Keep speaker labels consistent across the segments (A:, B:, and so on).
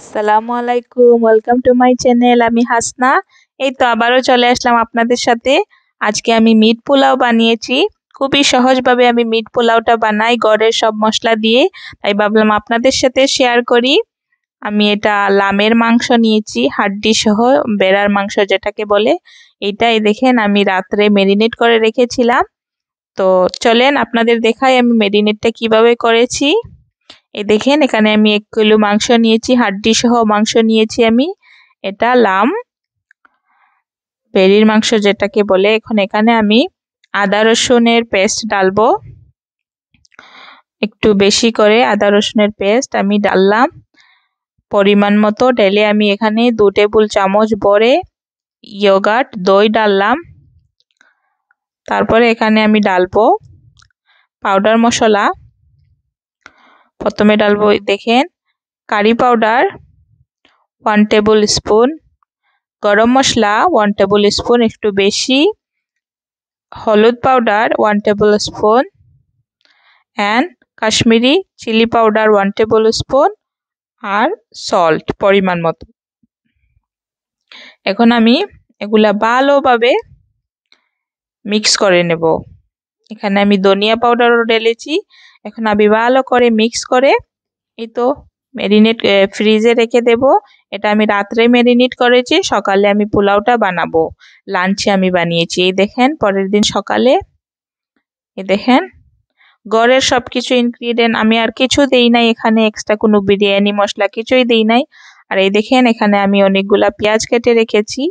A: আসসালামু আলাইকুম welcome to my channel আমি হাসনা এই তো আবারও চলে আসলাম আপনাদের সাথে আজকে আমি মিট পোলাও বানিয়েছি খুবই সহজভাবে আমি মিট পোলাওটা বানাই গড়ের সব মশলা দিয়ে তাই ভাবলাম আপনাদের সাথে শেয়ার করি আমি এটা লামের মাংস নিয়েছি হাড্ডি সহ বেড়ার মাংস যেটাকে বলে এটাই দেখেন আমি রাত্রে মেরিনেট করে রেখেছিলাম তো চলেন আপনাদের দেখাই আমি মেরিনেটটা কিভাবে করেছি এ দেখেন এখানে আমি এক কিলো মাংস নিয়েছি হাড্ডি সহ মাংস নিয়েছি আমি এটা লাম পেরির মাংস যেটাকে বলে এখন এখানে আমি আদা রসুনের পেস্ট ডালবো একটু বেশি করে আদা রসুনের পেস্ট আমি ডাললাম পরিমাণ মতো ডেলে আমি এখানে দু টেবিল চামচ ভরে ইয়োগাট দই ডাললাম তারপরে এখানে আমি ডালবো পাউডার মশলা প্রথমে ডালবো দেখেন curry powder one tablespoon গরম মশলা ওয়ান টেবিল স্পুন একটু বেশি হলুদ powder one tablespoon and Kashmiri chilli powder one tablespoon আর সল্ট পরিমাণ মতো এখন আমি এগুলা ভালোভাবে মিক্স করে নেব এখানে আমি ধনিয়া পাউডারও ঢেলেছি এখন আমি ভালো করে মিক্স করে এই তো ম্যারিনেট ফ্রিজে রেখে দেব এটা আমি রাত্রে ম্যারিনেট করেছি সকালে আমি পোলাওটা বানাবো লাঞ্চে আমি বানিয়েছি এই দেখেন পরের দিন সকালে এ দেখেন গড়ের সব কিছু ইনগ্রিডিয়েন্ট আমি আর কিছু দেই নাই এখানে এক্সট্রা কোনো বিরিয়ানি মশলা কিছুই দেই নাই আর এই দেখেন এখানে আমি অনেকগুলা পেঁয়াজ কেটে রেখেছি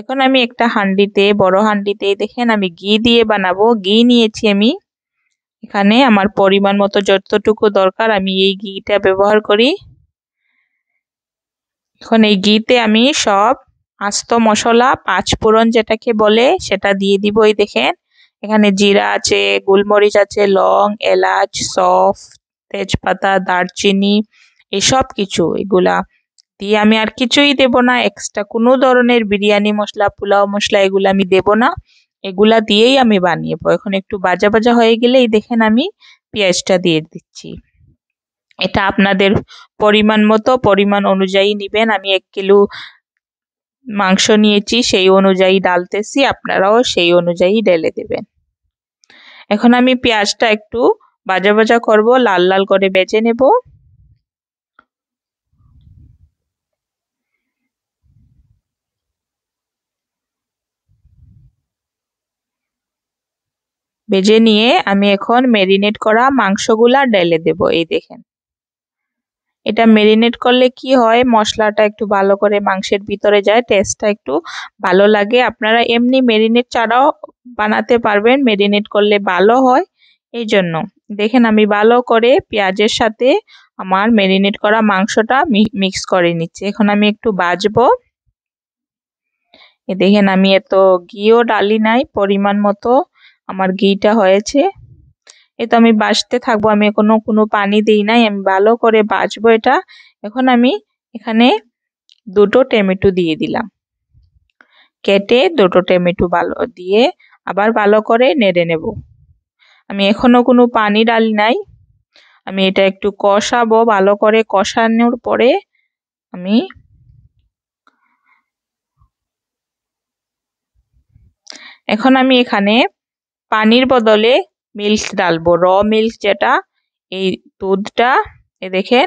A: এখন আমি একটা হান্ডিতে বড় হান্ডিতে দেখেন আমি ঘি দিয়ে বানাবো ঘি নিয়েছি আমি এখানে আমার পরিমাণ মতো যতটুকু দরকার আমি এই ঘিটা ব্যবহার করি এখন এই ঘিতে আমি সব আস্ত মশলা পাঁচফোড়ন যেটাকে বলে সেটা দিয়ে দিব এই দেখেন এখানে জিরা আছে গোলমরিচ আছে লং এলাচ সফ তেজপাতা দারচিনি এসব কিছু এগুলা দিয়ে আমি আর কিছুই দেব না এক্সট্রা কোনো ধরনের বিরিয়ানি মশলা পোলাও মশলা এগুলো আমি দেব না এগুলা দিয়েই আমি বানিয়ে এখন একটু বাজা বাজা হয়ে গেলেই দেখেন আমি পেঁয়াজটা দিয়ে দিচ্ছি এটা আপনাদের পরিমাণ মতো পরিমাণ অনুযায়ী নেবেন আমি এক কিলো মাংস নিয়েছি সেই অনুযায়ী ডালতেছি আপনারাও সেই অনুযায়ী ডেলে দেবেন এখন আমি পেঁয়াজটা একটু বাজা বাজা করব লাল লাল করে বেজে নেব ভেজে নিয়ে আমি এখন মেরিনেট করা মাংসগুলা ডেলে দেব এই দেখেন এটা মেরিনেট করলে কি হয় মশলাটা একটু ভালো করে মাংসের ভিতরে যায় টেস্টটা একটু ভালো লাগে আপনারা এমনি মেরিনেট ছাড়াও বানাতে পারবেন মেরিনেট করলে ভালো হয় এই জন্য দেখেন আমি ভালো করে পেঁয়াজের সাথে আমার মেরিনেট করা মাংসটা মিক্স করে নিচ্ছি এখন আমি একটু বাজবো দেখেন আমি এত ঘিও ডালি নাই পরিমাণ মতো আমার ঘিটা হয়েছে এ তো আমি বাঁচতে থাকবো আমি এখনো কোনো পানি দিই নাই আমি ভালো করে বাঁচবো এটা এখন আমি এখানে দুটো টমেটো দিয়ে দিলাম কেটে দুটো টমেটো ভালো দিয়ে আবার ভালো করে নেড়ে নেব আমি এখনো কোনো পানি ডালি নাই আমি এটা একটু কষাবো ভালো করে কষানোর পরে আমি এখন আমি এখানে পানির বদলে মিল্ক ডালবো র মিল্ক যেটা এই দুধটা এ দেখেন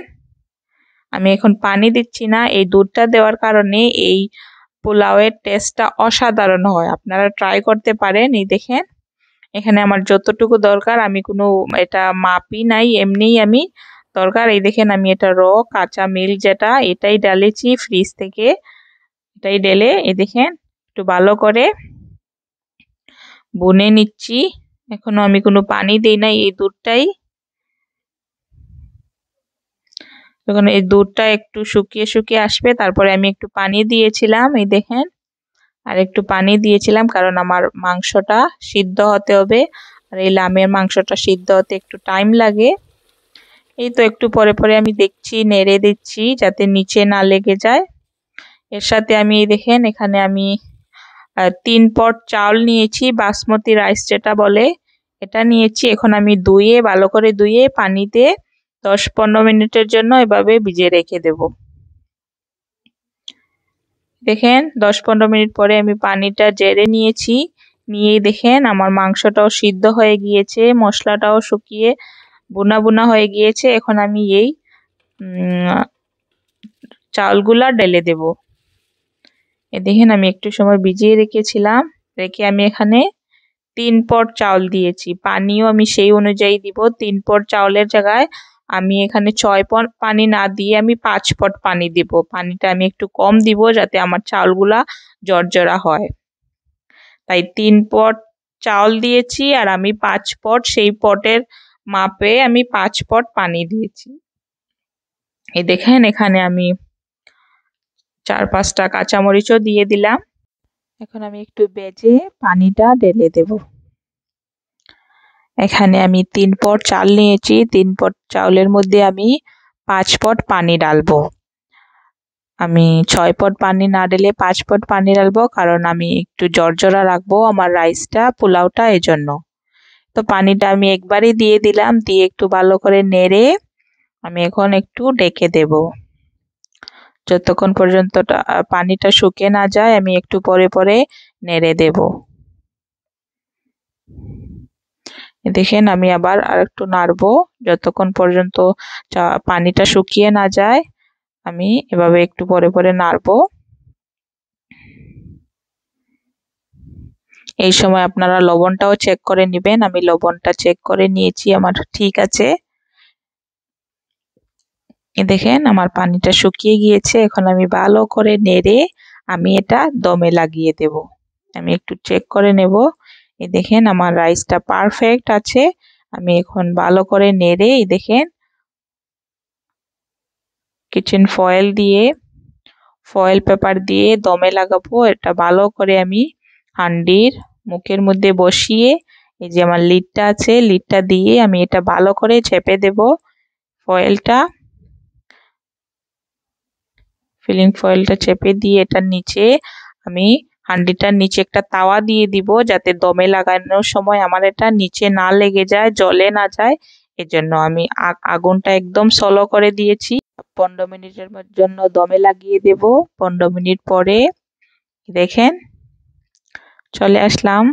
A: আমি এখন পানি দিচ্ছি না এই দুধটা দেওয়ার কারণে এই পোলাওয়ের টেস্টটা অসাধারণ হয় আপনারা ট্রাই করতে পারেন এই দেখেন এখানে আমার যতটুকু দরকার আমি কোনো এটা মাপি নাই এমনিই আমি দরকার এই দেখেন আমি এটা র কাঁচা মিল্ক যেটা এটাই ডালেছি ফ্রিজ থেকে এটাই ডেলে এ দেখেন একটু ভালো করে বনে নিচ্ছি এখনো আমি কোনো পানি দিই না এই দুধটাই এখন এই দুধটা একটু শুকিয়ে শুকিয়ে আসবে তারপরে আমি একটু পানি দিয়েছিলাম এই দেখেন আর একটু পানি দিয়েছিলাম কারণ আমার মাংসটা সিদ্ধ হতে হবে আর এই লামের মাংসটা সিদ্ধ হতে একটু টাইম লাগে এই তো একটু পরে পরে আমি দেখছি নেড়ে দিচ্ছি যাতে নিচে না লেগে যায় এর সাথে আমি দেখেন এখানে আমি আর তিন পট চাউল নিয়েছি বাসমতি রাইস যেটা বলে এটা নিয়েছি এখন আমি ধুয়ে ভালো করে ধুয়ে পানিতে দশ পনেরো মিনিটের জন্য এভাবে ভিজে রেখে দেব দেখেন দশ পনেরো মিনিট পরে আমি পানিটা জেরে নিয়েছি নিয়েই দেখেন আমার মাংসটাও সিদ্ধ হয়ে গিয়েছে মশলাটাও শুকিয়ে বোনা বোনা হয়ে গিয়েছে এখন আমি এই চালগুলা ঢেলে দেবো দেখেন আমি একটু সময় ভিজিয়ে রেখেছিলাম রেখে আমি এখানে তিন পট চাউল দিয়েছি পানিও আমি সেই অনুযায়ী দিব তিন পট চাউলের জায়গায় আমি এখানে ছয় পট পানি না দিয়ে আমি পাঁচ পট পানি দিব পানিটা আমি একটু কম দিব যাতে আমার চাউলগুলা জর্জরা হয় তাই তিন পট চাউল দিয়েছি আর আমি পাঁচ পট সেই পটের মাপে আমি পাঁচ পট পানি দিয়েছি এই দেখেন এখানে আমি চার পাঁচটা কাঁচামরিচও দিয়ে দিলাম এখন আমি একটু বেজে পানিটা ঢেলে দেব এখানে আমি তিন পট চাল নিয়েছি তিন পট চাউলের মধ্যে আমি পাঁচ পট পানি ডালবো আমি ছয় পট পানি না ঢেলে পাঁচ পট পানি ডালবো কারণ আমি একটু জর্জরা রাখবো আমার রাইসটা পোলাওটা এজন্য তো পানিটা আমি একবারই দিয়ে দিলাম দিয়ে একটু ভালো করে নেড়ে আমি এখন একটু ডেকে দেবো যতক্ষণ পর্যন্ত পানিটা শুকিয়ে না যায় আমি একটু পরে পরে নেড়ে দেব দেখেন আমি আবার আর একটু নাড়ব যতক্ষণ পর্যন্ত পানিটা শুকিয়ে না যায় আমি এভাবে একটু পরে পরে নাড়ব এই সময় আপনারা লবণটাও চেক করে নেবেন আমি লবণটা চেক করে নিয়েছি আমার ঠিক আছে এ দেখেন আমার পানিটা শুকিয়ে গিয়েছে এখন আমি ভালো করে নেড়ে আমি এটা দমে লাগিয়ে দেব আমি একটু চেক করে নেব এ দেখেন আমার রাইসটা পারফেক্ট আছে আমি এখন ভালো করে নেড়ে এই দেখেন কিচেন ফয়েল দিয়ে ফয়েল পেপার দিয়ে দমে লাগাবো এটা ভালো করে আমি হান্ডির মুখের মধ্যে বসিয়ে এই যে আমার লিডটা আছে লিডটা দিয়ে আমি এটা ভালো করে চেপে দেব ফয়েলটা ফিলিং ফয়েলটা চেপে দিয়ে এটার নিচে আমি হান্ডিটার নিচে একটা তাওয়া দিয়ে দিব যাতে দমে লাগানোর সময় আমার এটা নিচে না লেগে যায় জলে না যায় এজন্য আমি আগুনটা একদম সলো করে দিয়েছি পনেরো মিনিটের জন্য দমে লাগিয়ে দেব পনেরো মিনিট পরে দেখেন চলে আসলাম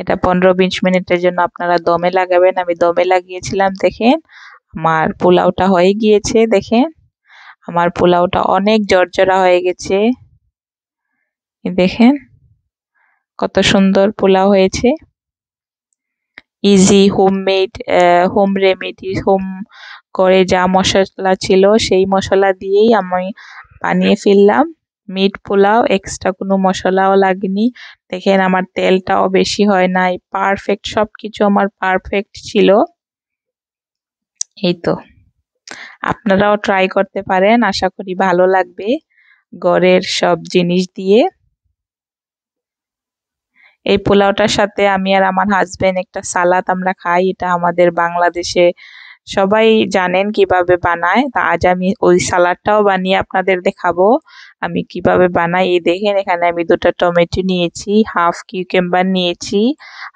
A: এটা পনেরো বিশ মিনিটের জন্য আপনারা দমে লাগাবেন আমি দমে লাগিয়েছিলাম দেখেন আমার পোলাওটা হয়ে গিয়েছে দেখেন আমার পোলাওটা অনেক জর্জরা হয়ে গেছে দেখেন কত সুন্দর পোলাও হয়েছে easy homemade home remedy home করে যা মশলা ছিল সেই মশলা দিয়েই আমি বানিয়ে ফেললাম মিট পোলাও এক্সট্রা কোনো মশলাও লাগেনি দেখেন আমার তেলটাও বেশি হয় নাই পারফেক্ট সব কিছু আমার পারফেক্ট ছিল এই তো আপনারাও ট্রাই করতে পারেন আশা করি ভালো লাগবে গড়ের সব জিনিস দিয়ে এই পোলাওটার সাথে আমি আর আমার হাজবেন্ড একটা সালাদ আমরা খাই এটা আমাদের বাংলাদেশে সবাই জানেন কিভাবে বানায় তা আজ আমি ওই সালাডটাও বানিয়ে আপনাদের দেখাবো আমি কিভাবে বানাই এই দেখেন এখানে আমি দুটো টমেটো নিয়েছি হাফ কিউকেম্বার নিয়েছি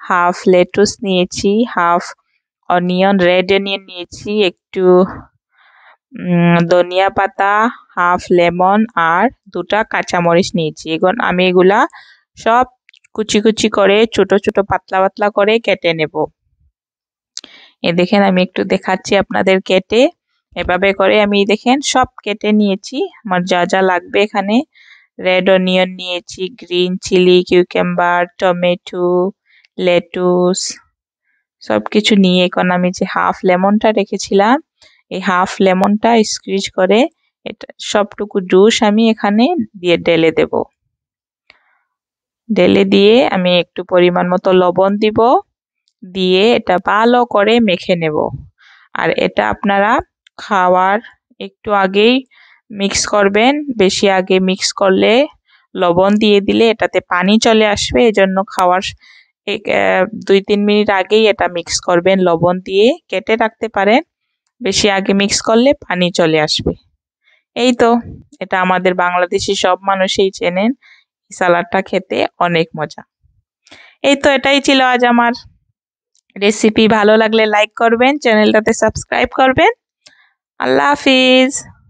A: হাফ লেটুস নিয়েছি হাফ অনিয়ন রেড অনিয়ন নিয়েছি একটু ধনিয়া পাতা হাফ লেমন আর দুটা কাঁচামরিচ নিয়েছি এখন আমি এগুলা সব কুচি কুচি করে ছোট ছোট পাতলা পাতলা করে কেটে নেব এ দেখেন আমি একটু দেখাচ্ছি আপনাদের কেটে এভাবে করে আমি দেখেন সব কেটে নিয়েছি আমার যা যা লাগবে এখানে রেড অনিয়ন নিয়েছি green chilli cucumber tomato lettuce সব কিছু নিয়ে এখন আমি যে হাফ লেমনটা রেখেছিলাম এই হাফ লেমনটা স্কুইজ করে এটা সবটুকু জুস আমি এখানে দিয়ে ঢেলে দেব ঢেলে দিয়ে আমি একটু পরিমাণ মতো লবণ দিব দিয়ে এটা ভালো করে মেখে নেব আর এটা আপনারা খাওয়ার একটু আগেই মিক্স করবেন বেশি আগে মিক্স করলে লবণ দিয়ে দিলে এটাতে পানি চলে আসবে এজন্য খাওয়ার দুই তিন মিনিট আগেই এটা মিক্স করবেন লবণ দিয়ে কেটে রাখতে পারেন বেশি আগে মিক্স করলে পানি চলে আসবে এই তো এটা আমাদের বাংলাদেশি সব মানুষই চেনেন সালাডটা খেতে অনেক মজা এই তো এটাই ছিল আজ আমার রেসিপি ভালো লাগলে লাইক করবেন চ্যানেলটাতে সাবস্ক্রাইব করবেন আল্লাহ হাফিজ